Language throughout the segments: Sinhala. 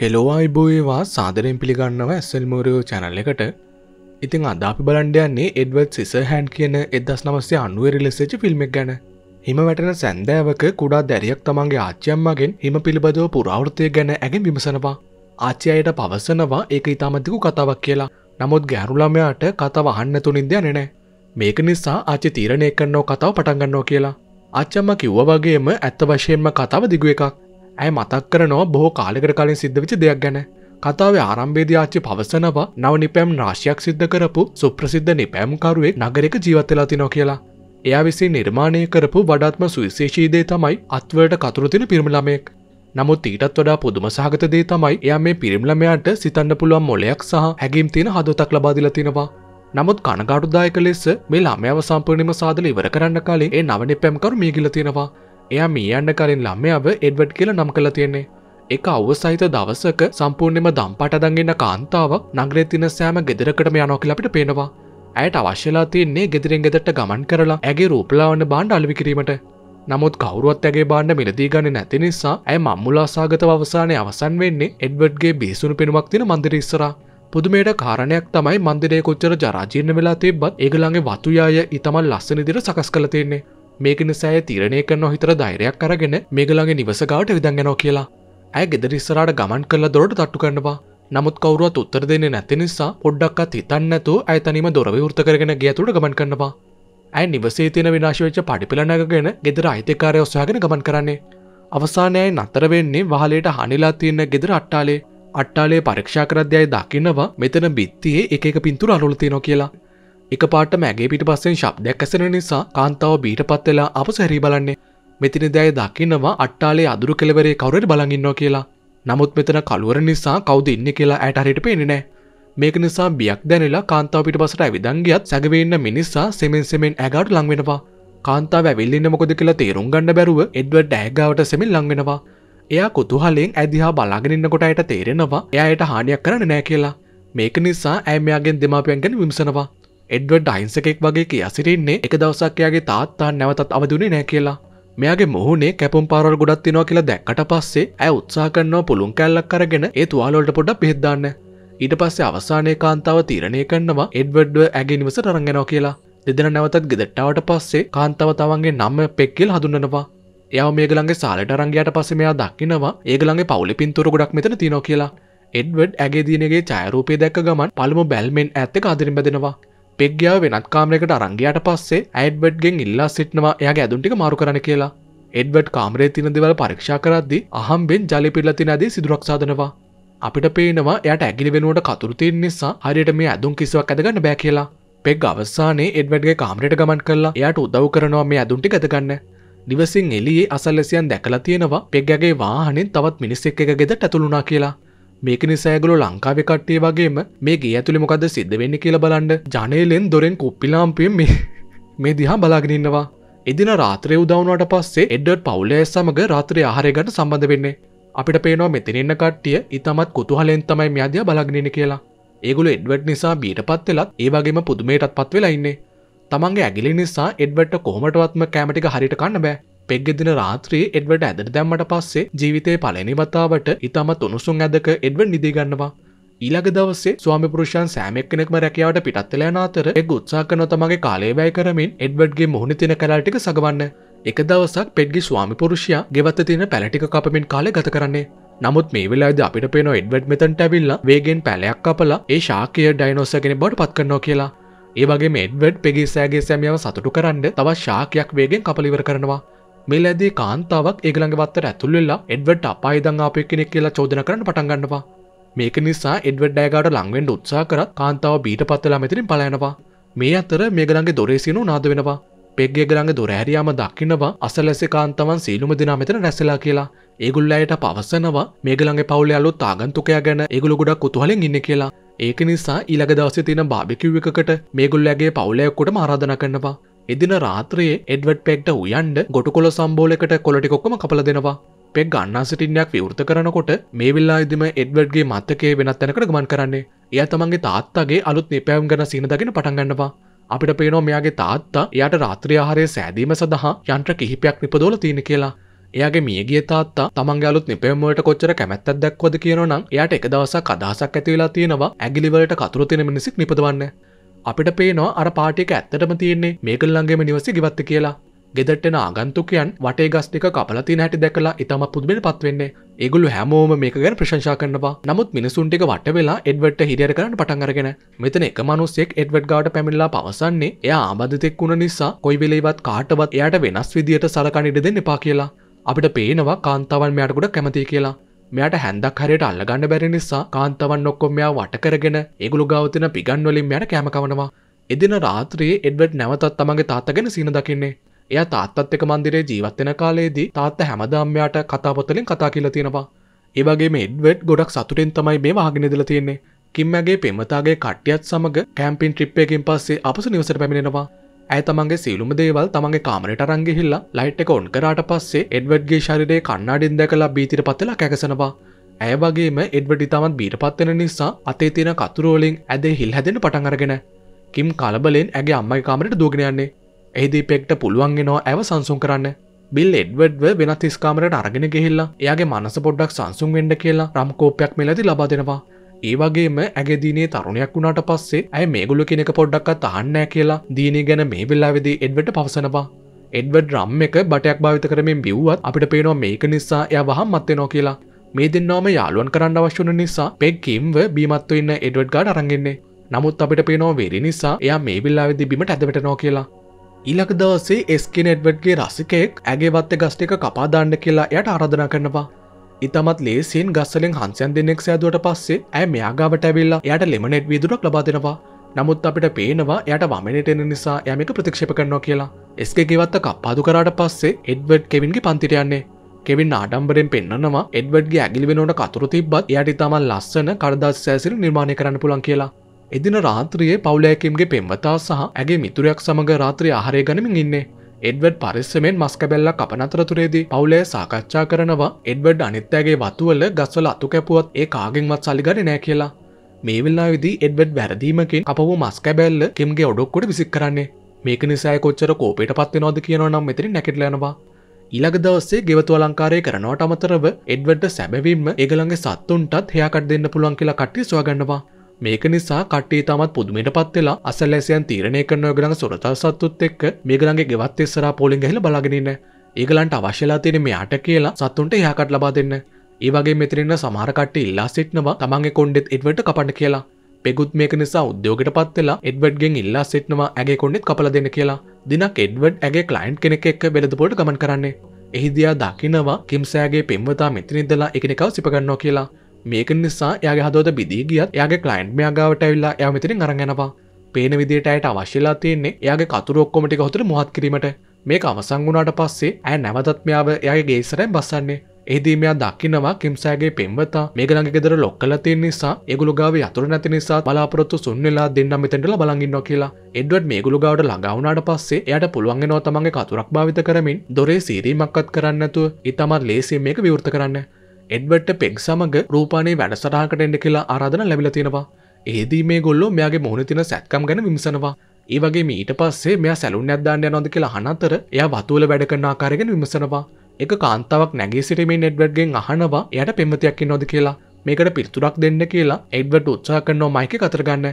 හෙලෝවායිබෝයවා සාදරෙන් පිළිගන්නව ඇස්සල්මෝරයෝ චැනල් එකට ඉතිං අදාපි බලන්ඩයන්නේ එඩවර්ඩ් සිස හැන් කියන එදස් නමස්සේ අනුවරිලෙසච ෆිල්ම්ක් ගැන හිම වැටන සැන්දෑවක කුඩා දැරියක් තමන්ගේ ආච්චයම්මගෙන් හිම පිළිබඳව පුරාවෘතය ගැන ඇගෙන් විමසනවා ආච්චයයට පවසනවා ඒක ඉතාමතිකු කතාවක් කියලා නමුත් ගැරුළමයාට කතාව අහන්න තුනින්ද යනෙනෑ මේක නිසා ආච්චි තීරණය කරන්නෝ කතාව පටන්ගන්නෝ කියලා ආච්චම්ම කිව්ව වගේම ඇත්ත වශයෙන්ම කතාව දිගුව එකක් ඇය මතක් කරනවා බොහෝ කාලෙකට කලින් සිද්ධවිච දෙයක් ගැන කතාවේ ආරම්භේදයාච්චි පවසනවා නව නිපැම් රාශයක් සිද්ධ කරපු සුප්‍රසිද්ධ නිපෑම්කරුවෙක් නගරක ජීවත්වෙලා තිනෝ කියලා. එයා විසින් නිර්මාණය කරපු වඩාත්ම සුවිශේෂීදේ තමයි අත්වලට කතුරතින පිරිමිළමයෙක්. නමුත් ඊටත් වඩා පුදුම සහගත දේ තමයි එයා මේ පිරිම්ලමයාට සිතන්න පුළුවන් මොලයක් සහ හැගිම් තියෙන හදොතක් ලබාදිල තිනවා. නමුත් කනගාටුදායක ලෙස මේ ළමයව සම්පූර්ණම සාදල ඉවර කරන්න කාලේ ඒ නවනි පැම්කරු මේගිල තියෙනවා එයා මේ අන්න කලින් ළමයාව එඩ්වඩ් කියලා නම් කළ තියෙන්නේ. එක අව්ව සහිත දවසක සම්පූර්ණයම දම්පට දඟන්න කාන්තාවක් නගරේ තින සෑම ගෙදරකටම යනෝ කියලා අපිට පේනවා. ඇයට අවශ්‍යලා තියන්නේ ගෙදරෙන් ගෙදරට ගමන් කරලා ඇගේ රූපලාවන්න බාණ්ඩ අලවි කිරීමට. නමුත් කවරුවත් ඇගේ බාණ්ඩ මිලදී ගන්න නැති නිසා ඇය මම්මුලාසාගත අවසානය අවසන් වෙන්නේ එඩ්වඩ්ගේ බේසුණු පෙනුමක් තින මන්දිර ඉස්සර. පුදුමයට කාරණයක් තමයි මන්දිරේ කොච්චර ජරාජීර්ණ වෙලා තිබ්බත් ඒගළඟේ වතුයාය ඉතමල් ලස්සන දිර සකස් කළ තියෙන්නේ. මේක නිසාය තීරණය කරන හිතර ධෛරයක් කරගෙන මේගලගේ නිවසගාට විදන්ගෙනෝ කියලා ඇය ගෙදරිස්සරට ගමන් කරලා දොරට තට්ටු කරනවා නමුත් කවරුවත් උත්තර දෙන්න නැති නිසා පොඩ්ඩක්ත් හිතන්නතු ඇය තනිම දොර විවෘත කරගෙන ගියතුට ගමන් කරනවා. ඇය නිවසේ තියෙන විනාශවෙච්ච පඩිපිල නැගෙන ගෙදර අයිතිකාරය ඔස්සාගෙන ගමන් කරන්නේ. අවසානයයි නතර වෙන්නේ වහලට හනිලා තියන්න ගෙදර අට්ටාලේ අට්ටාලේ පරක්ෂා කරද්‍යයි දකිනවා මෙතන බිත්තියේ එක පින්තුර අලුලතිනො කියලා එක පාටම ඇගේ පිට පස්සෙන් ශබ්දයක් ඇසෙන නිසා කාන්තාව බීට පත්වෙලා අප සැරී බලන්නේ මෙතින දැය දකින්නවා අට්ටාලේ අදුරු කෙළවරේ කවුරට බලඟින්නවා කියලා නමුත් මෙතන කළුවර නිසා කවුද ඉන්න කියලා ඇයට හරිට පේනනෑ මේක නිසා බියක් දැනලා කාන්තාව පිට පසට ඇවිදංගියත් සැගවෙන්න මිනිස්සා සෙමෙන් සෙමෙන් ඇගට ලංවෙනවා කාන්තාව ඇවිල්ලන්න මොකද කියලා තේරුම් ගන්න බැරුව එඩ්වඩ් ඇගාවට සෙමෙන් ලංවෙනවා එයා කොතුහලෙන් ඇදිහා බලාගෙනන්නකොට අයට තේරෙනවා එයායට හානියක් කරන්න නෑ කියලා මේක නිසා ඇමයාගෙන් දෙමාපියන්ගෙන විමසනවා එඩ්වඩ් අහිංසකෙක් වගේ අසිරන්නේ එක දවසක්යාගේ තාත්තා නැවතත් අවදුනේ නෑ කියලා මෙයාගේ මුහුණේ කැපුම් පාරල් ගොඩත් තිනවා කියලා දැක්කට පස්සේ ඇය උත්සා කරනවා පුළුන් කැල්ලක් කරගෙන ඒ තුවාලොල්ට පොඩක් පිහෙදදාන්න ඊට පස්සේ අවසානය කාන්තාව තීරණය කරනවා එඩ්වඩ්ව ඇගේ නිවස රරගෙනවා කියලා දෙදෙන නැවතත් ගෙදට්ටාවට පස්සේ කාන්තාව තවන්ගේ නම්ම පෙක්කෙල් හඳුන්නනවා එයා මේගලන්ගේ සාලට රංගයාට පස්සේ මෙයා දක්කිනවා ඒගලන්ගේ පවුලි පින්තුර ගොඩක් මෙතන තිනෝ කියලා එඩ්වඩ් ඇගේ දිනගේ චයරූපය දැක්ක ගමන් පළමු බැල්මෙන් ඇත්තක අදිරින් බැදෙනවා පෙක්ගාව වෙනත් කාමරෙකට අරංගයාට පස්සේ ඇඩ්බඩ්ගෙන් ඉල්ලා සිටනවා එයාගේ ඇදුන්ටික මාරු කරන කියලා එඩ්වඩ් කාමරේ තින දෙවල් පරීක්ෂා කරද්දි අහම්බෙන් ජලිපිල්ලති නදී සිදුරක් සාදනවා අපිට පේනවා එයට ඇගිලි වෙනුවට කතුරුතියෙන් නිසා හරියට මේ ඇදුම් කිසිවක් ඇදගන්න බෑ කියලා පෙක් අවසානයේ එඩ්වඩ්ගේ කාමරයට ගමන් කරලා එයට උදව් කරනවා මේ ඇදුන්ටි ගතගන්න නිවසින් එලියේ අසල්ලසියන් දැකලා තියෙනවා පෙක්ගගේ වාහනෙන් තවත් මිනිස්සෙක් එක ගෙදට ඇතුළුනා කියලා මේක නිසෑගලු ලංකාවේ කට්ටිය වගේම මේ ගේ ඇතුළි මොකද සිද්ධ වෙන්න කියලා බලන්ඩ ජනේලෙන් දොරෙන් කුප්පිලාම්පියෙන් මේ මේ දිහා බලාගෙනන්නවා එදින රාත්‍රය උදවුණට පස්සේ එඩ්ඩ පවුලය සමඟ රාත්‍රය ආහරයකට සම්බඳ වෙන්නේ අපිට පේනවා මෙතිනන්න කට්ටිය ඉතමත් කුතුහලෙන් තමයි මෙයාදිය බලාගෙනන කියලා ඒගුල එඩ්වට් නිසා බීට පත් වෙලත් ඒවාගේම පුදුමයටත් පත් වෙලා ඉන්නේ තමන්ගේ ඇගිලි නිසා එඩ්වට්ට කොහමටවත්ම කෑමටික හරිට කන්න බෑ පෙක්ගෙදින රාත්‍රී එඩ්වඩ ඇදට දැම්මට පස්සේ ජීවිතය පලනිවතාවට ඉතාමත් උණුසුන් ඇදක එඩ්වඩ නිදිගන්නවා. ඊළඟ දවසේ ස්වාමිපුරුෂන් සෑමෙක් කෙනෙක්ම රැකියාවට පිටත්වෙලෑන අතර එක් උත්සා කනො තමගේ කාලේවැය කරමින් එඩ්වඩ්ගේ මුහුණ තින කලාටික සගවන්න. එක දවසක් පෙඩ්ගි ස්වාමිපුරුෂයා ගෙවත තින පැලටික කපමින් කාලෙ ගත කරන්නේ. නමුත් මේ වෙලාද අපිට පේන එඩ්වඩ් මෙතන්ට ඇවිල්ලා වේගෙන් පැලයක් කපලා ඒ ශාකය ඩයිනෝසගෙන බොඩ පත් කරනවා කියලා. ඒවගේ මෙඩ්වඩ් පෙගිසෑගේ සැමියාව සතුටු කරන්න තවත් ශාකයක් වේගෙන් කපලිවර කරනවා. මේලදී කාන්තාවක් ඒගළඟ වත්තර ඇතුල්වෙල්ලා එඩ්වඩ් අපායිදං ආපය කෙනෙක් කියලා චෝදන කරන්න පටන්ගන්නවා මේක නිසා එඩ්වඩ් ඩෑගාට ලංවෙන්ඩ උත්සා කර කාන්තාව බීට පත්වෙලා මෙතිරින් පලයනවා මේ අතර මේගළන්ගේ දොරේසිනු නාද වෙනවා පෙක්ගේ ගළඟ දොරෑරයාම දක්කිනවා අසලැසි කාන්තවන් සීලුම දිනා මෙතන රැසලා කියලා ඒගුල්ලයට පවසනවා මේගළගේ පවුල අලුත් ආගන්තුකයා ගැන ඒගුල ගොඩක් කුතුහලෙන් ඉන්න කියලා ඒක නිසා ඊළඟ දවසේ තියෙන බාබිකිව් එකකට මේගොල්ලගේ පවුලයක්කොට ආරාධනා කරනවා එදින රාත්‍රයේ එඩ්වඩ් පෙක්ට උයන්ඩ ගොටු කොල සම්බෝලකට කොලටිකොක්කම කපල දෙනවා පෙක් ගන්නා සිටින්නයක් විවෘත කරනකොට මේ විල්ලා ඉදිම එඩ්වඩ්ගේ මත්තකේ වෙනත් තැනකට ගමන් කරන්නේ එය තමන්ගේ තාත්තාගේ අලුත් නිපෑම් ගැන සිනදගෙන පටන්ගන්නවා අපිට පේනෝ මෙයාගේ තාත්තා එයට රාත්‍රියහාරය සෑදීම සඳහා යන්ත්‍ර කිහිපයක් නිපදෝල තියෙන කියලා එයාගේ මියගිය තාත්තා තමන්ගේ අලුත් නිපැමුවට කොච්චර කැමැත්තක් දැක්වද කියනනම් එයාට එක දවසක් අදහසක් ඇතිවෙලා තියෙනවා ඇගිලිවලට කතුරු තියෙන මිනිසෙක් නිපදවන්න අපිට පේනවා අර පාටික ඇත්තටම තියෙන්නේ මේකල්ලන්ගේම නිවස ගිවත්ත කියලා. ගෙදටෙන ආගන්තුකයන් වටේ ගස්ටික කපලතින හැටි දැකලා ඉතම පුදුමෙන් පත්වෙන්නේ ඒගොල්ලු හැමෝම මේක ගැන ප්‍රශංසා කරනවා. නමුත් මිනිසුන් ටික වට වෙලා එඩ්වර්ඩ්ට හිරියර කරන්න පටන් අරගෙන මෙතන එක මිනිස්සෙක් එඩ්වර්ඩ් ගාවට පැමිණලා පවසන්නේ එයා ආබාධිතෙක් වුණ නිසා කොයි වෙලේවත් කාටවත් එයාට වෙනස් විදියට සලකන්න ඉඩ දෙන්න එපා කියලා. අපිට පේනවා කාන්තාවන් මෙයාට ගොඩක් කැමතියි කියලා. මෙයට හැන්දක් හරියට අල්ලගන්න බැරි නිසා කාන්තවන් ඔක්කොම මෙයා වටකරගෙන ඒගොල්ලෝ ගාව තියෙන පිගන් වලින් මෙයාට කැම කවනවා. එදින රාත්‍රියේ එඩ්වඩ් නැවතත් තමන්ගේ තාත්තා ගැන සීන දකින්නේ. එයා තාත්තත් එක්ක මන්දිරේ ජීවත් වෙන කාලේදී තාත්තා හැමදාම මෙයාට කතාපොතලින් කතා කියලා තියෙනවා. ඒ වගේම එඩ්වඩ් ගොඩක් සතුටින් තමයි මේ වහගෙන ඉඳලා තියෙන්නේ. කිම්මගේ පෙමතාගේ කට්ටියත් සමග කැම්පින් ට්‍රිප් එකකින් පස්සේ අපස නිවසට පැමිණෙනවා. ඇය තමන්ගේ සීලුම දේවල් තමන්ගේ කාමරට රංගෙහිල්ලා ලයිට් එක ඔන් කරාට පස්සේ එඩවඩ්ගේ ශරිරයේ කන්නාඩින් දැකලා බීතිර පතලා කැකසනවා ඇය වගේම එඩ්වඩි තමත් බීට පත්වෙන නිසා අතේ තියෙන කතුරෝලින් ඇදේ හිල් හැදෙන පටන් අරගෙන කිම් කලබලෙන් ඇගේ අම්මයි කාමරට දෝගෙන යන්නේ එහිදී පෙක්ට පුළුවන්ගෙනවා ඇව සංසුන් කරන්න බිල් එඩ්වඩ්ව වෙනත් ස්කාමරට අරගෙන ගෙහිල්ලා එයාගේ මනස පොඩ්ඩක් සංසුන් වෙන්ඩ කියලා රම්කෝපයක් මෙලති ලබා දෙෙනවා ඒ වගේම ඇගදිනේ තරුණයක් වුණට පස්සේ ඇය මේගුල කෙනෙක පොඩ්ඩක්ත් අහන්නෑ කියලා දීනේ ගැන මේ වෙල්ලාවෙදී එඩ්වට පවසනවා එඩ්වඩ් රම් එක බටයක් භාවිත කරමින් බිව්වත් අපිට පේනවා මේක නිසා එය වහම් මත්තෙනෝ කියලා මේ දෙන්නාම යාළුවන් කරන්න අවශ්‍යන නිසා පෙක්කීම්ව බීමත්ව ඉන්න එඩවඩ් ගාඩ අරගෙන්නේ නමුත් අපිට පේනෝ වෙරි නිසා එයා මේ විල්ලාවෙදි බිමට ඇදවටනෝ කියලා. ඉලක දවසේ එස්කිනෙඩ්වඩ්ගේ රසිකෙක් ඇගේවත්ත ගස්ටික කපාදාන්න කියලා යට අරධන කරනවා ඉතමත් ලේසින් ගස්සලෙන් හන්සයන් දෙන්නෙක් සෑදුවට පස්සේ ඇ මෙයාගාවට ඇවිල්ලා යට ලෙමනෙට් වීදුරක් ලබාදෙනවා නමුත් අපිට පේනවා යට වමනට එන නිසා යමක ප්‍රතික්ෂප කරනවා කියලා එස්ක ගෙවත්ත කප්පාදු කරාට පස්සේ එඩ්වඩ් කෙවින්ගේ පන්තිටයන්නේ කෙවින් ආඩම්බරෙන් පෙන්න්නවා එඩ්වඩ්ගේ ඇගිලි වෙනට කතුරු තිබත් යට තමන් ලස්සන කරදස් සෑසිල් නිර්මාණය කරන්න පුළන් කියලා එදින රාත්‍රියයේ පවුලෑකම්ගේ පෙන්වතා සහ ඇගේ මිතුරයක් සමඟ රාත්‍රය ආහරය ගනමින් ඉන්නේ එඩවඩ් පරිස්සමෙන් මස්කැබැල්ල කපනතරතුරේදී පවුලේ සාකච්ඡා කරනවා එඩවඩ් අනිත්‍යගේ වතුවල ගස්වල අතු කැපුවත් ඒ කාගෙන්වත් සලිගන නෑ කියලා මේ වෙල්ලා විදි එඩවඩ් වැරදීමකින් අපපු මස්කැබැල්ල කෙම්ගේ ඔඩොක්කොට විසික් කරන්නේ මේක නිසාය කොච්චර කෝපයට පත්වෙනවාද කියනවනම් මෙතරින් නැකටලනවා ඉළඟ දවස්සේ ගෙවතු අලංකාරය කරනවට අමතරව එඩවඩ සැබැවීම ඒගළන්ගේ සත්තුන්ටත් හයාකට දෙන්න පුළුවන් කියලා කට්ටි සොගන්නවා මේක නිසා කට්ටිය තමත් පුදුමයට පත් වෙලා අසල්ලැසියන් තීරණය කරන ඔයගලඟ සොරතල් සත්තුත් එක්ක මේගලඟේ ගෙවත් ඉස්සරහා පොලින් ගහලා බලාගෙන ඉන්න. ඒගලන්ට අවශ්‍යලා තියෙන මෙයාට කියලා සතුන්ට එහාකට ලබා දෙන්න. ඒ වගේ මෙතනින්න සමහර කට්ටිය ඉල්ලා සිටනවා තමන්ගේ කොණ්ඩෙත් එඩ්වර්ඩ්ට කපන්න කියලා. පෙගුත් මේක නිසා උද්‍යෝගයට පත් වෙලා එඩ්වර්ඩ්ගෙන් ඉල්ලා සිටනවා ඇගේ කොණ්ඩෙත් කපලා දෙන්න කියලා. දිනක් එඩ්වර්ඩ් ඇගේ ක්ලයන්ට් කෙනෙක් එක්ක වෙළඳපොළට ගමන් කරන්නේ. එහිදියා දකිනවා කිම්සෑගේ පෙම්වතා මෙතනින්දලා එකිනෙකව සිප ගන්නවා කියලා. මේක නිසා යාගේ හදෝත බිදී ගියත් යාගේ කලයින්් මෙයා ගාවට ඇවිල්ලා යා මෙතිරින් අරගෙනවා පේන විදිට ඇයට අවශ්‍යලා තියෙන්නේ යාගේ කතුරොක්කොමටි හොතර මොහත් කිරීමට මේක අවසං වුණාට පස්සේ ඇය නැවතත්මයාව යාගේ ගේසරෙන් බස්සන්නේ ඒදීමයා දකිනවා කිම්සෑගේ පෙම්වතා මේගලඟ ෙදර ලොක්කල තියෙන් නිසා ඒගුළුගාව අතුර නැති නිසා බලාපොරොත්තු සුන්වෙලා දෙන්න මෙතැටල බලගින්න කියලා එඩ්වඩ් මේගුළු ගවට ළඟවුනාට පස්සේ එයට පුළුවන් නෝ තමන්ගේ කතුරක් භාවිත කරමින් දොරේ සීරීමක්කත් කරන්නතුව ඉතාමත් ලේසි මේක විවෘත කරන්න එඩ්වට් පෙක් සමඟ රූපානේ වැඩසටහකට එන්න කියලා ආරාධන ලැබිල තියෙනවා ඒදී මේ ගොල්ලෝ මෙයාගේ මුහුණ තින සැත්කම් ගැන විමසනවා ඒවගේ මීට පස්සේ මෙයා සැලුන් ඇදදාන්න යනොද කියලා හනතර එයා වතුවල වැඩ කරන ආකාරගෙන විමසනවා එක කාන්තාවක් නැගේ සිටීමේ නෙඩ්වඩ්ගෙන් අහනවා එයට පෙමතියක් නොද කියලා මේකට පිල්තුරක් දෙන්න කියලා එඩ්වට උත්සා කරනවා මයික කතරගන්න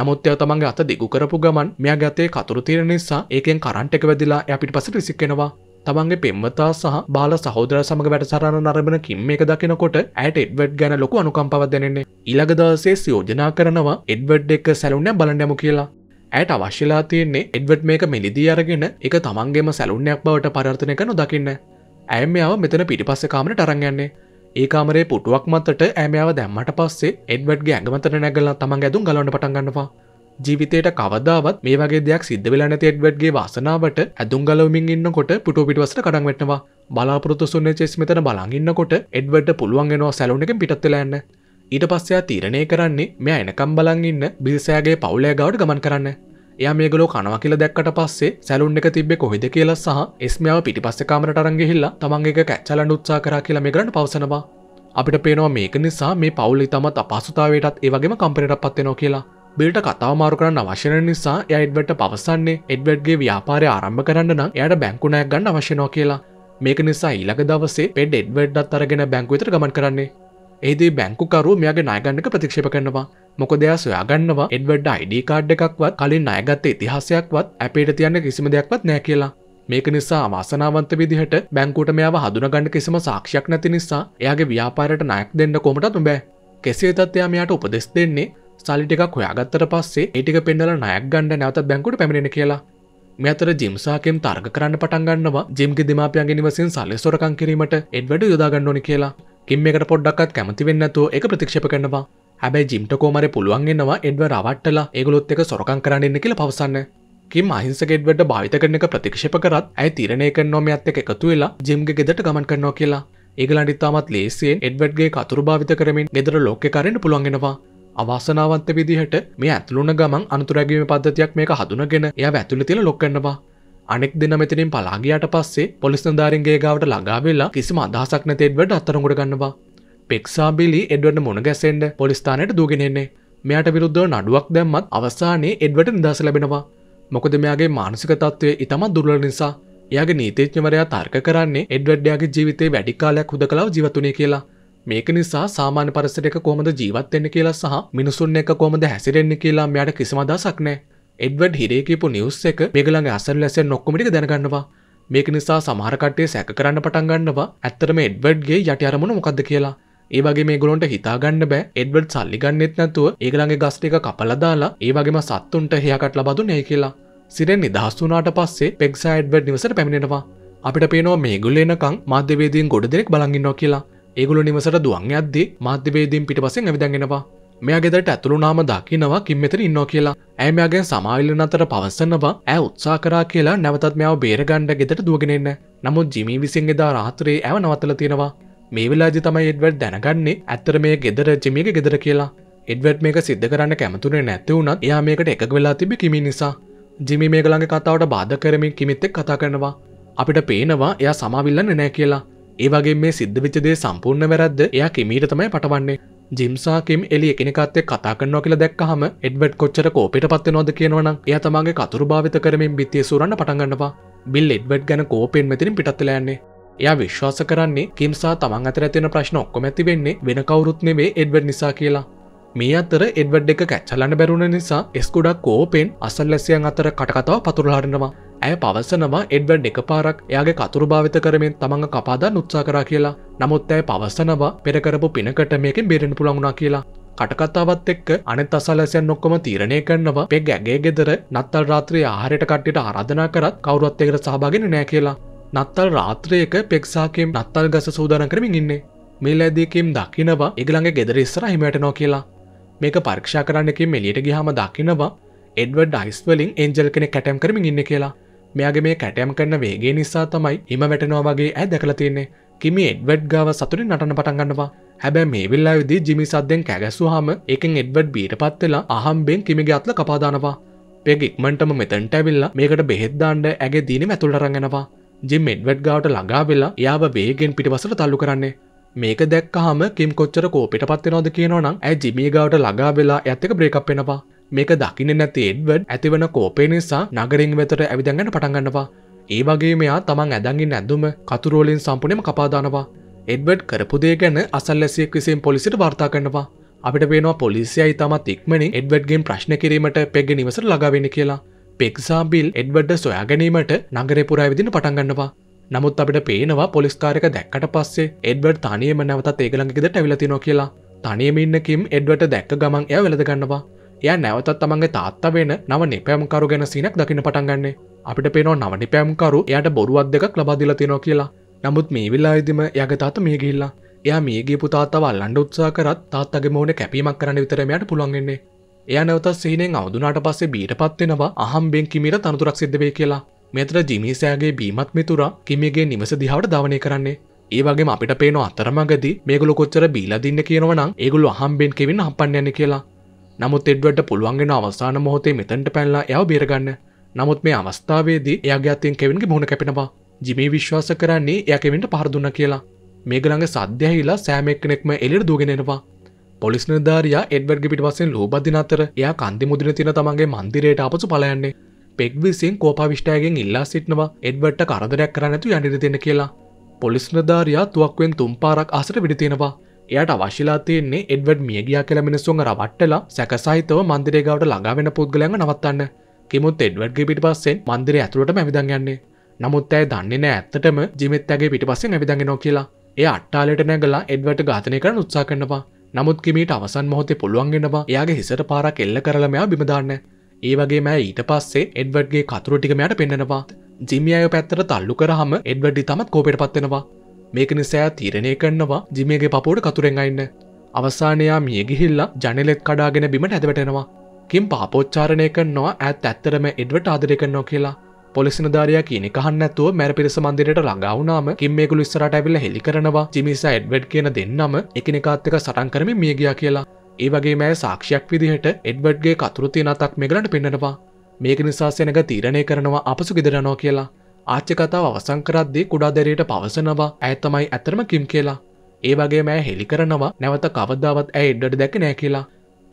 නමුත්ය තමන්ගේ අත දිගු කරපු ගමන් මෙයා ගතේ කතුරු තියෙන නිසා ඒකෙන් කරන්ට එක වැදිලා ය පිට පසට විසික්කෙනවා තමන්ගේ පෙම්වතා සහ බාල සහෝදර සමඟ වැටසරන්න නරබන කිම් එක දකිනකොට ඇයට එඩ්වඩ් ගැන ලොකු අනුකම්පව දැනෙන්නේ ඉළඟදාසේ යෝජනා කරනවා එඩ්වඩ් එක සැලුන්න බලන්නැමු කියලා ඇයට අවශ්‍යලා තියෙන්නේ එඩ්වට් මේක මිලිදී අරගෙන එක තමන්ගේම සැලුන්නයක් බවට පරර්ථනය කනු දකින්න. ඇම්මාව මෙතන පිටිපස්ස කාමට අරංගන්නේ. ඒ කාමරේ පුටුවක් මතට ඇමයාව දැම්මට පස්සේ එඩ්වට්ගේ ඇඟමතන නැගලා තමන් ඇදුම් ගලන්න පටන්ගන්නවා ජීවිතයට කවදාවත් මේ වගේ දෙයක් සිද්ධ වෙලා නැති එඩ්වඩ්ගේ වාසනාවට ඇදුම් ගලවමින් ඉන්නකොට පුටු පිටවසට කඩන් වැටෙනවා බලාපොරොත්තු සුන්නේ චෙස් මෙතන බලන් ඉන්නකොට එඩ්වඩ්ට පුළුවන් වෙනවා සැලුන් එකෙන් පිටත් වෙලා යන්න. ඊට පස්සේ ආ තීරණය කරන්නේ මෙයා එනකම් බලන් ඉන්න බිල්සයාගේ පවුලේ ගාවට ගමන් කරන්න. එයා මේගොල්ලෝ කනවා කියලා දැක්කට පස්සේ සැලුන් එක තිබ්බේ කොහෙද කියලා සහ එස්මියාව පිටිපස්සේ කාමරට අරන් ගිහිල්ලා තමන් එක කැච්චලන්න උත්සාහ කරා කියලා මේ ගරන්න පවසනවා. අපිට පේනවා මේක නිසා මේ පවුල ඉතමත් අපහසුතාවයටත් ඒ වගේම කම්පැනිටත් පත් වෙනවා කියලා. බිල්ට කතාව මාරු කරන්න අවශ්‍යන නිසා එයිඩ්වට පවසන්නේ එඩ්වඩ්ගේ ව්‍යාපාරය ආරම්භ කරන්න නම් එයට බැංකුණයක් ගන්න අවශ්‍යනෝ කියලා මේක නිසා ඊළඟ දවසේ පෙඩ් එඩ්වඩ්ඩත් අරගෙන බැංකුවිතර ගමන් කරන්නේ ඒදී බැංකුකරු මෙයාගේ නායගන්නක ප්‍රතික්ෂප කරනවා මොක දෙයා සොයාගන්නවා එඩ්වඩ් අයිඩ කාඩ් එකක්වත් කලින් නායගත්තේ ඉතිහාසයක්වත් අපේට තියන්න කිසිම දෙයක්වත් නෑ කියලා මේක නිසා වාසනාවන්ත විදිහට බැංකුට මෙයාව හඳුනගන්න කිසිම සාක්ෂයක් නැති නිසා එයාගේ ව්‍යාපාරයට නායක් දෙන්න කොමටත් උඹෑ කෙසේ තත්ත්වයා මෙයාට උපදෙස් දෙන්නේ සල්ලිටක් හොයාගත්තර පස්සේ ඒටික පෙන්ඩල නයක් ගන්න නැවත බැංකුට පැමිණෙන කියලා මෙතර ජිම්සාකෙන් තර්ග කරන්න පටන්ගන්නවා ජිම්ග දෙමාපයන්ගෙන වසින් සල්ලෙ සොරකං කිරීමට එඩ්වඩ යොදාගන්න ඕනි කියලා කිම් එකට පොඩ්ඩක්ත් කැමති වෙන්නතු එක ප්‍රතික්ෂප කරනවා හැබැයි ජිම්ට කෝමර පුළුවන්ගෙන්නවා එඩව රවට්ටලා ඒගොලොත් එක සොරකං කරන්න කියලා පවසන්න කිම් අහිංසකෙඩ්වට භාවිත කරන එක ප්‍රතික්ෂප කරත් ඇයි තිරණය කරනොම ඇත්ත එකතු වෙලා ජිම්ග ගෙදට ගමන් කරනවා කියලා ඒගලන්ඩිත්තාමත් ලේසියෙන් එඩ්වඩ්ගේ කතුරු භාවිත කරමින් ගෙදර ලෝක කරන්න පුළුවන්ගෙනවා අවාසනාවන්ත විදිහට මේ ඇතුළුන ගමන් අනතුරැගීම පද්ධතියක් මේක හඳුනගෙන එය ඇතුළ තිල ලොක්කන්නවා අනෙක් දෙන මෙතනින් පලාගියට පස්සේ පොලිස් නධාරන්ගේ ගාවට ලගා වෙලා කිසිම අදහසක් නැතෙඩ්වට අත්තරගොඩ ගන්නවා පෙක්සා බිලි එඩවන්න මොන ගැසෙන්ඩ පොලිස්ථානයට දූගෙනෙන්නේ මෙයට විරුද්ධව නඩුවක් දැම්මත් අවසානයේ එඩවට නිදස ලැබෙනවා මොකද මෙයාගේ මානසික තත්ත්වය ඉතමත් දුර්ල නිසා එයාගේ නීතිච්ඥවරයා තර්ක කරන්නේ එඩ්වඩ්ඩයාගේ ජීවිතේ වැඩිකාලයක් හුද කලාව ජීවතුනේ කියලා මේක නිසා සාමාන්‍ය පරිසරයක කොහොමද ජීවත් වෙන්නේ කියලා සහ මිනිසුන් එක්ක කොහොමද හැසිරෙන්නේ කියලා මෙයාට කිසිම අදහසක් නැහැ. එඩ්වඩ් හිරේ කියපු නිවුස් එක මේගොල්ලන්ගේ අසල් ලැසෙන් ඔක්කොම ටික දැනගන්නවා. මේක නිසා සමහර කට්ටිය සැක කරන්න පටන් ගන්නවා. ඇත්තටම එඩ්වඩ්ගේ යටි අරමුණ මොකද්ද කියලා. ඒවගේ මේ ගොලොන්ට හිතාගන්න බෑ එඩ්වඩ් සල්ලි ගන්නෙත් නැතුව ඒගලගේ ගස්ටික කපලදාලා ඒවගේම සත්තුන්ට හයකට ලබදු නෑ කියලා සිරෙන් නිදහස්තුනාට පස්සේ පෙක්සා එඩ්වඩ් නිවසට පැමිණෙනවා අපිට පේනවා මේ ගුල්ලේනකං මාධ්‍යවේදීන් ගොඩ දෙෙක් බලගින්නෝ කියලා ඒගුල නිමසට දුවන් ඇද්දි මාධ්‍යවේදීන් පිටපසෙන් ඇවිදගෙනවා මෙයාගෙදට ඇතුළුනාම දකිනවා කින් මෙතර ඉන්නෝ කියලා ඇමයාගෙන් සමාවිල්ලන අතර පවසන්නවා ඇ උත්සා කරා කියලා නැවතත් මෙයාව බේරගණ්ඩ ගෙතට දුවගෙනෙන්න නමුත් ජිමී විසින් එදා රාත්‍රයේ ඇව නවතල තියෙනවා මේ වෙලාජි තමයි එඩ්වඩ් දැනගන්නේ ඇත්තර මේ ගෙදර ජිමියගේ ගෙදර කියලා එඩ්වඩ් මේක සිද්ධ කරන්න කැමතුනේ නැතිවුණත් එයා මේකට එක වෙලා තිබි කිමි නිසා ජිමි මේකළඟ කතාවට බාධ කරමින් කිමිත්තෙක් කතා කරනවා අපිට පේනවා එයා සමාවිල්ලන්න නෑ කියලා ඒ වගේ මේ සිද්ධ විච්චදේ සම්පූර්ණ වැරද්ද එයා කිමීට තමයි පටවන්නේ ජිම්සාකිම් එලි එකනිකත්තේ කතා කරනවා කියලා දැක්කහම එඩ්වඩ් කොච්චර කෝපයට පත්වෙනවද කියනවනම් එයා තමන්ගේ කතුරු භාවිත කරමින් බිත්තිය සූරන්න පටන් ගන්නවා බිල් එඩ්වඩ් ගැන කෝපෙන් මෙතනින් පිටත්ලා යන්නේ එයා විශ්වාස කරන්නේ කිම්සා තමන් අතර තියෙන ප්‍රශ්න ඔක්කොම ඇති වෙන්නේ වෙන කවුරුත් නෙවෙයි එඩ්වඩ් නිසා කියලා මේ අතර එඩ්වඩ් එක කැච්චලන්න බැරුණ නිසා එස් ගොඩක් කෝපෙන් අසල්ලැසියන් අතර කටකතාව පතුරලාරිනවා ඇය පවසනවා එඩ්වඩ් එක පාරක් එයාගේ කතුරු භාවිත කරමින් තමඟ කපාදා උත්සා කරා කියලා නමුත් ඇය පවසනවා පෙරකරපු පිනකට මේකින් බේරෙන පුළඟුණා කියලා කටකතාවත් එක්ක අනෙත් අසලසයන් ඔක්කොම තීරණය කරනවා පෙක් ඇගේ ගෙදර නත්තල් රාත්‍රී ආහාරයට කට්ටිට ආරාධනා කරත් කවුරුත් එකට සහභාගෙන නෑ කියලා නත්තල් රාත්‍රයක පෙක්සාකම් නත්තල් ගස සූදාන කරමින් ඉන්නේ මෙල් ඇදකම් දකිනවා ඉගළඟ ගෙදර ඉස්සර හිමටනෝ කියලා මේක පරක්ෂා කරන්නකින් මෙලියට ගිහාම දකිනවා එඩවඩ් ඩයිස්වලින් එන්ජල් කෙනෙ කැටම් කරමින් ඉන්න කියලා මෙයාගේ මේ කැටයම් කරන වේගේ නිසා තමයි හිම වැටෙනවා වගේ ඇ දැකලා තියෙන්නේ. කිමි එඩ්වඩ් ගාව සතුටින් නටන පටන් ගන්නවා. හැබැයි මේ වෙලාවේදී ජිමි සද්දෙන් කැගැස්සුවාම ඒකෙන් එඩ්වඩ් බීටපත් වෙලා අහම්බෙන් කිමිගේ අත්ල කපා දානවා. පෙග් ඉක්මනටම මෙතනට ඇවිල්ලා මේකට බෙහෙත් දාන්න ඇගේ දීනේ ඇතුළට අරන් යනවා. ජිම් එඩ්වඩ් ගාවට ළඟා වෙලා එයාව වේගෙන් පිටිපසට තල්ලු කරන්නේ. මේක දැක්කහම කිම් කොච්චර කෝපයටපත් වෙනවද කියනවනම් ඇයි ජිමි ගාවට ළඟා වෙලා එයත් එක්ක බ්‍රේක් අප් වෙනවා. මේක දකින නැති එඩ්වඩ් ඇතිවන කෝපේ නිසා නගරින් වෙතට ඇවිදැඟට පටන්ගන්නවා. ඒ වගේ මෙයා තමන් ඇදැගින් ඇදුම කතුරෝලින් සම්පනම කපාදානවා. එඩ්වඩ් කරපුදේ ගැන අසල්ලැසියක් විසින් පොලිසිට වාර්තා කරනවා. අපිට වෙනවා පොලිසියයි තමත් ඉක්මනි එඩ්වඩ්ගෙන් ප්‍රශ්න කිරීමට පෙග නිවසට ලගවෙන කියලා. පෙක්සාබිල් එඩ්වඩ සොයා ගැනීමට නගරපුරා විදින පටන්ගන්නවා. නමුත් අපිට පේනවා පොලිස්කාරක දැක්කට පස්සේ එඩ්වඩ් තනියම නැවතත් ඒගලඟෙදට ඇවිලතිනෝ කියලා. තනියමින්නකින් එඩ්වට දැක්ක ගමන් එය වෙලදගන්නවා එය නැවතත් තමන්ගේ තාත්තා වෙන නව නිපෑම්කරු ගැන සිනක් දකින පටන්ගන්නේ අපිට පේනෝ නව නිපෑම්කරු එයට බොරුවත් දෙකක් ලබාදිල තිනෝ කියලා නමුත් මේ විල්ලායිදිම යගතාත මේ ගිල්ලා එයා මේගේ පුතාත්තවල් අන්ඩ උත්සා කරත් තාත්තගේ මෝන කැපීමක් කරන විතරමයට පුළන්ගෙන්නේ එය නැවත සිහිනෙන් අවදුනාට පස්සේ බීට පත්වෙනවා අහම්බෙන් කිමිර තනතුරක් සිද්ධවේ කියලා මෙතර ජිමිසෑගේ බීමත් මිතුරා කිමගේ නිවස දිහාවට ධවනය කරන්නේ ඒ වගේ අපිට පේන අතරමගදී මේගොලු කොච්චර බීලදින්න කියනවනම් ඒගොලු අහම්බෙන් කෙවින් හම්පන්නන්නේ කියලා නමුත් එඩ්වට පුළුවන්ගෙන අවසාන මොහොතේ මෙතැන්ට පැල්ලා යව බේරගන්න නමුත් මේ අවස්ථාවේදී එයාගේ අත්තයෙන් කෙවින්ගේ මුණ කැපෙනවා ජිමේ විශ්වාස කරන්නේ යකෙවින්ට පහරදුන්න කියලා මේගළඟ සද්‍යහිලා සෑමෙක්නෙක්ම එලිර දගෙනෙනවා පොලිස් නිධාරයා එඩවර්ග පිටවසෙන් ලෝබදින අතර එයා කන්දි මුදින තින තමන්ගේ මන්දිරයට අපසු පලයන්නේ පෙක් විසින් කෝපාවිෂ්ටයගෙන් ඉල්ලා සිටනවා එඩ්වට්ට කරදරයක් කරනැතු යනිර දෙන කියලා පොලිස් නිධාරයා තුවක්වෙන් තුම්පාරක් අසට විඩිතිෙනවා එයට අවශ්‍යලා තියන්නේ එඩවඩ් මියගිය කළ මිනිසුන් රවට්ටලා සැකසාහිතව මන්දිරේගවට ළඟාවෙන පුද්ගලයන් නවත්තන්න කිමුත් එඩවඩ්ගේ පිටි පස්සෙන් මන්දිරේ ඇතුළට මැවිදන් යන්නේ නමුත් ඇය දන්නේ නෑ ඇත්තටම ජිමිත් ඇගේ පිටි පස්සෙන් ඇවිදගෙනෝ කියලා ඒ අට්ටාලට නැගලා එඩවට ඝාතනය කරන උත්සා කරනවා නමුත් කිමීට අවසන් මොහොතේ පුළුවන්ගෙනවා එයාගේ හිසට පාරක් එල්ල කරලමයා බිමදාන්න ඒ වගේ මෑ ඊට පස්සේ එඩවඩ්ගේ කතුරු ටික මෙයාට පෙන්නනවා ජිමියය පැත්තට තල්ලු කරහම එඩවඩ්ඩි තමත් කෝපයට පත්වෙනවා මේක නිසා තීරණය කරනවා ජිමේගේ පපෝට කතුරෙන් අයින්න. අවසානයා මිය ගිහිල්ලා ජනලෙත් කඩාගෙන බිමට ඇදවටෙනවා. කිම් පාපෝච්චාරණය කරනවා ඇත් ඇත්තරම එඩවට ආදරය කරනවා කියලා. පොලිසිනධාරයා කියන කහන්නඇතුව මැර පිරිස මන්දිරයට ළඟාවුනාම කිම් මේකුල ඉස්සරට ඇවිල්ල හෙළි කරනවා ජිමිස එඩ්වඩ් කියන දෙන්නම එකනිකාත්තක සටන් කරමින් මිය ගියා කියලා. ඒ වගේ මෑ සාක්ෂයක් විදිහට එඩ්වඩ්ගේ කතුරු තියෙන අතක් මෙගලට පෙන්නවා මේක නිසා සෙනග තීරණය කරනවා අපසු ගෙදරනෝ කියලා ආච්චි කතාව අවසන් කරද්දී කුඩාදරයට පවසනවා ඇය තමයි ඇතරම කිම් කියලා. ඒ වගේ මෑ හෙළි කරනවා නැවත කවදාවත් ඇය එඩ්ඩට දැක නෑ කියලා.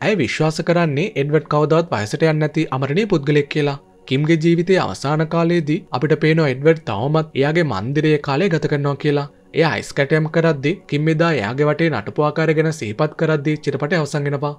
ඇය විශ්වාස කරන්නේ එඩවට් කවදවත් පයසට යන්න ඇති අමරණය පුද්ගලෙක් කියලා. කිම්ගේ ජීවිතය අවසාන කාලයේදී අපිට පේන එඩ්වඩ් තවමත් එයාගේ මන්දිරයේ කාලය ගත කරනවා කියලා. ඒ අයිස් කැටයම් කරද්දි කිම්මෙදා එයාගේ වටේ නටපුවාකාර ගැන සහිපත් කරද්දී චිරපට අවසංගෙනවා.